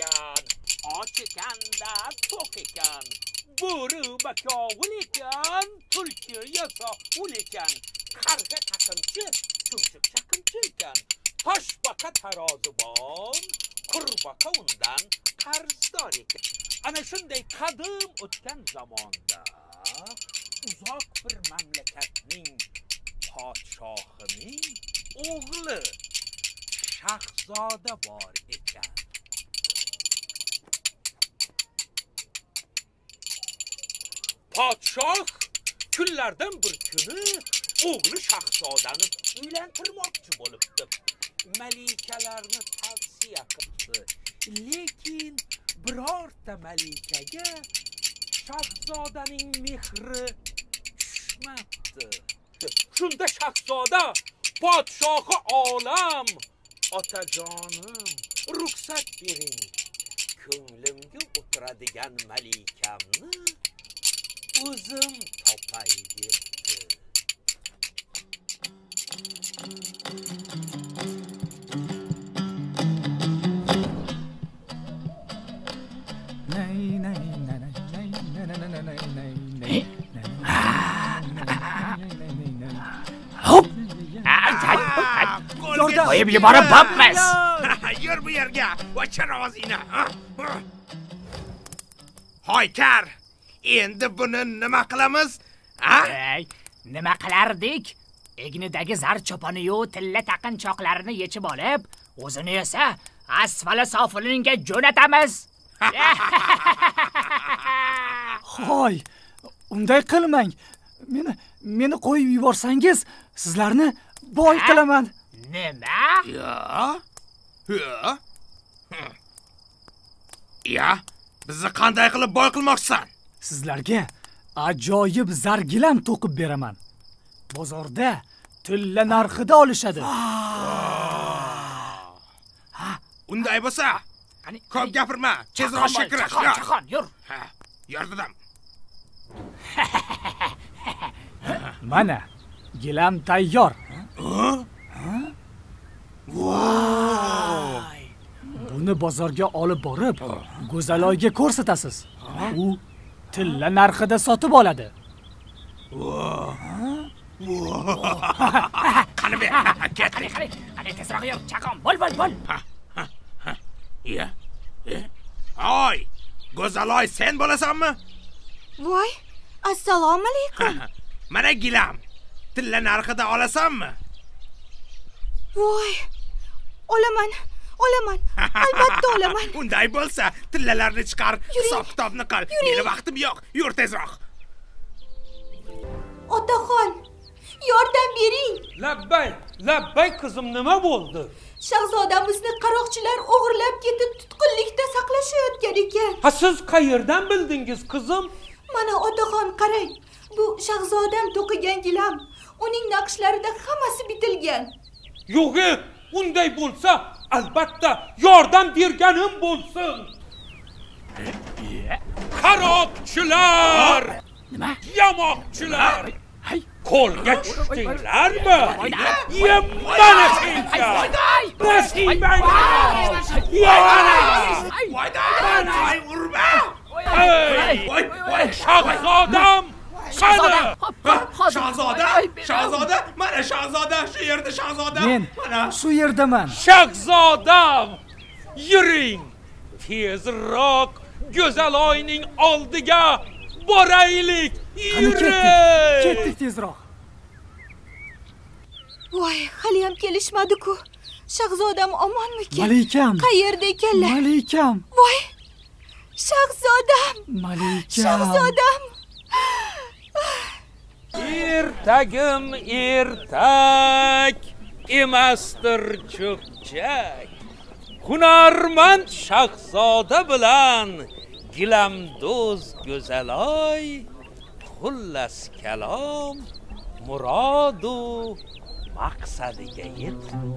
ekan och ekanda to'q ekan ulikan, bakovul ekan tulki yasoqul ekan qarg'a taqimchi chumchuq chaqimchi ekan toshbaqa tarozibon qurbaqa undan qarzdor ekan ana shunday qadim o'tgan zamonda uzoq bir mamlakatning padişahının o'g'li şahzada bor ekan podshoh kunlardan bir kuni o'g'li shahzodani uylantirmoqchi bo'libdi malikalarni tavsiya qilibdi lekin birorta malikaga shahzodaning mehri tushmabdi shunda shahzoda podshohi olam otajonim ruxsat bering ko'nglimga o'tiradigan malikamni وزم تو پای گیر نین endi buni nima qilamiz a nima qilardik egnidagi zar choponi yu tilla taqinchoqlarini yechib olib o'zini esa asfala sofilinga jo'natamiz hoy unday qilmang meni meni qo'yib yuborsangiz sizlarni boy qilaman nima yo yo bizni qanday qilib boy qilmoqchisan sizlarga ajoyib zargilam to'qib beraman bozorda tilla narxida olishadi ha unday bo'lsa qani ko'p gapirma tezroq ishga kir yur ha yordam. mana gilam tayyor buni bozorga olib borib go'zaloyga ko'rsatasiz u tilla narxida sotib oladi qani be, ket qani qani qani tezroq yur chaqon bo'l bo'l bo'l Ya. oy go'zaloy sen bo'lasanmi voy assalomu alaykum mana gilam tilla narxida olasanmi voy olaman olaman albatta olaman unday bo'lsa tillalarni chiqar hisob kitobni qil meni vaqtim yo'q yur tezroq otaxon yordam bering labbay labbay qizim nima bo'ldi shahzodamizni qaroqchilar o'g'irlab ketib tutqunlikda saqlashayotgan ekan ha siz qayerdan bildingiz qizim mana otaxon qarang bu shahzodam to'qigan gilam uning naqshlarida hammasi bitilgan yo'g'e unday bo'lsa albatta yordam berganim bo'lsin qaroqchilar nima yamoqchilar qo'lga tushdinglarmi mana senga nasibangni urma Voy, voy, shahzodam qani shahzoda shahzoda mana shahzoda shu yerda shahzoda men mana shu yerdaman shahzodam yuring tezroq go'zal oyning oldiga boraylik yuring ketdik tezroq voy haliyam kelishmadi-ku. shahzodam omonmikin malikam qayerda ekanlar malikam voy shahzodam malikam shahzodam ertagim ertak emasdir cho'pchak hunarmand shahzoda bilan gilamdo'z go'zaloy xullas kalom murodu maqsadiga yetdi